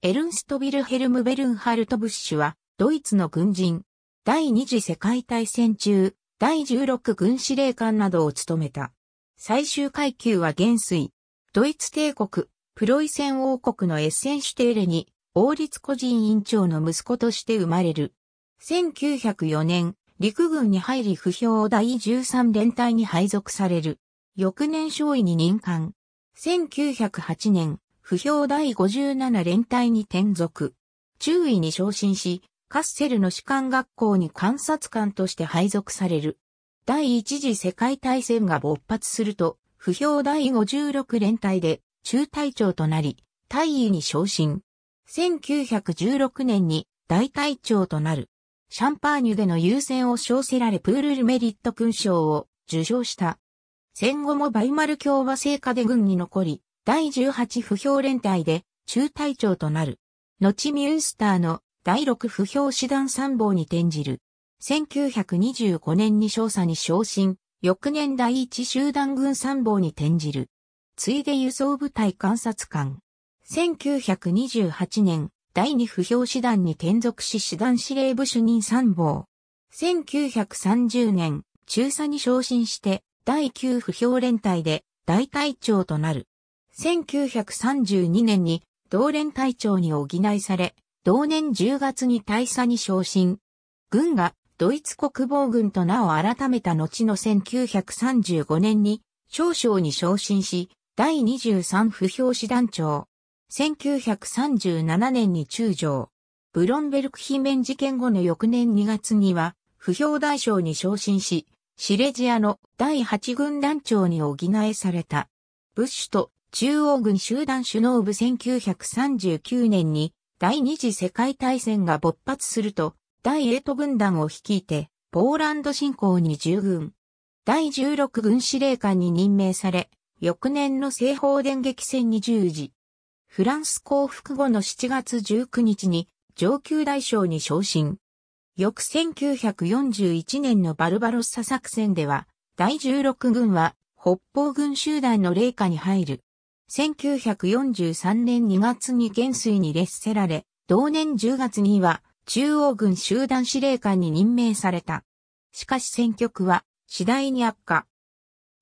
エルンスト・ビルヘルム・ベルンハルト・ブッシュは、ドイツの軍人。第二次世界大戦中、第16軍司令官などを務めた。最終階級は元帥。ドイツ帝国、プロイセン王国のエッセンシュテーレに、王立個人委員長の息子として生まれる。1904年、陸軍に入り不評第13連隊に配属される。翌年少尉に任官。1908年、不評第57連隊に転属。中尉に昇進し、カッセルの士官学校に観察官として配属される。第一次世界大戦が勃発すると、不評第56連隊で中隊長となり、大尉に昇進。1916年に大隊長となる。シャンパーニュでの優先を称せられプールルメリット勲章を受賞した。戦後もバイマル共和制下で軍に残り、第18不評連隊で中隊長となる。後ミュンスターの第6不評師団参謀に転じる。1925年に少佐に昇進、翌年第1集団軍参謀に転じる。ついで輸送部隊観察官。1928年、第2不評師団に転属し師団司令部主任参謀。1930年、中佐に昇進して、第9不評連隊で大隊長となる。1932年に同連隊長に補いされ、同年10月に大佐に昇進。軍がドイツ国防軍と名を改めた後の1935年に少将に昇進し、第23不評師団長。1937年に中将。ブロンベルク非免事件後の翌年2月には、不評大将に昇進し、シレジアの第8軍団長に補えされた。ブッシュと中央軍集団首脳部1939年に第二次世界大戦が勃発すると、第エト軍団を率いて、ポーランド侵攻に従軍。第16軍司令官に任命され、翌年の西方電撃戦に従事。フランス降伏後の7月19日に上級大将に昇進。翌1941年のバルバロッサ作戦では、第16軍は北方軍集団の霊下に入る。1943年2月に元帥に列せられ、同年10月には中央軍集団司令官に任命された。しかし戦局は次第に悪化。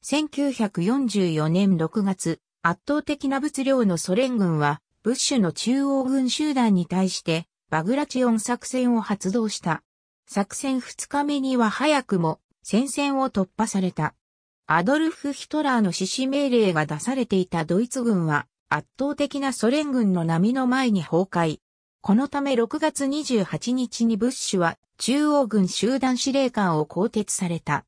1944年6月、圧倒的な物量のソ連軍は、ブッシュの中央軍集団に対して、バグラチオン作戦を発動した。作戦2日目には早くも戦線を突破された。アドルフ・ヒトラーの死死命令が出されていたドイツ軍は圧倒的なソ連軍の波の前に崩壊。このため6月28日にブッシュは中央軍集団司令官を更迭された。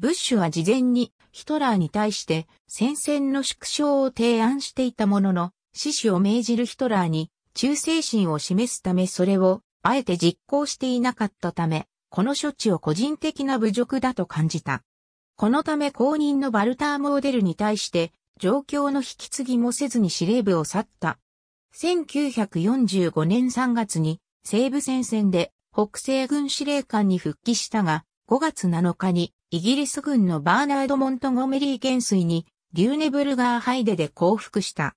ブッシュは事前にヒトラーに対して戦線の縮小を提案していたものの、死死を命じるヒトラーに忠誠心を示すためそれをあえて実行していなかったため、この処置を個人的な侮辱だと感じた。このため後任のバルター・モーデルに対して、状況の引き継ぎもせずに司令部を去った。1945年3月に西部戦線で北西軍司令官に復帰したが、5月7日にイギリス軍のバーナード・モントゴメリー元帥にリューネブルガーハイデで降伏した。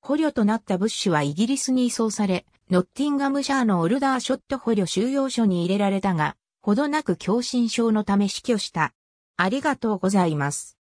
捕虜となったブッシュはイギリスに移送され、ノッティンガムシャーのオルダーショット捕虜収容所に入れられたが、ほどなく狭心症のため死去した。ありがとうございます。